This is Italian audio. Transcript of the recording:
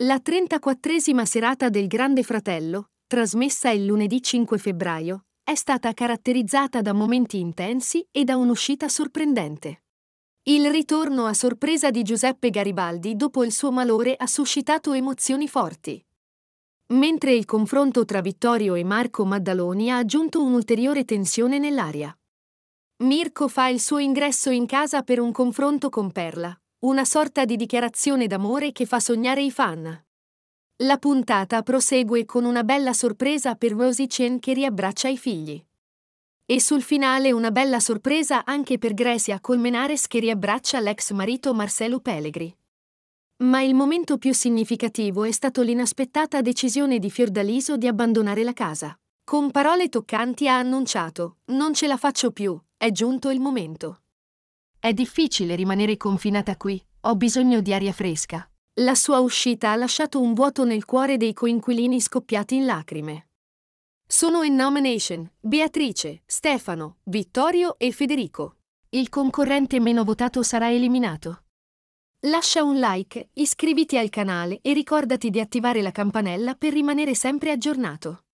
La 34esima serata del Grande Fratello, trasmessa il lunedì 5 febbraio, è stata caratterizzata da momenti intensi e da un'uscita sorprendente. Il ritorno a sorpresa di Giuseppe Garibaldi dopo il suo malore ha suscitato emozioni forti. Mentre il confronto tra Vittorio e Marco Maddaloni ha aggiunto un'ulteriore tensione nell'aria. Mirko fa il suo ingresso in casa per un confronto con Perla, una sorta di dichiarazione d'amore che fa sognare i fan. La puntata prosegue con una bella sorpresa per Rosie Chen che riabbraccia i figli. E sul finale una bella sorpresa anche per Grecia Colmenares che riabbraccia l'ex marito Marcelo Pellegri. Ma il momento più significativo è stato l'inaspettata decisione di Fiordaliso di abbandonare la casa. Con parole toccanti ha annunciato: Non ce la faccio più, è giunto il momento. È difficile rimanere confinata qui, ho bisogno di aria fresca. La sua uscita ha lasciato un vuoto nel cuore dei coinquilini scoppiati in lacrime. Sono in nomination Beatrice, Stefano, Vittorio e Federico. Il concorrente meno votato sarà eliminato. Lascia un like, iscriviti al canale e ricordati di attivare la campanella per rimanere sempre aggiornato.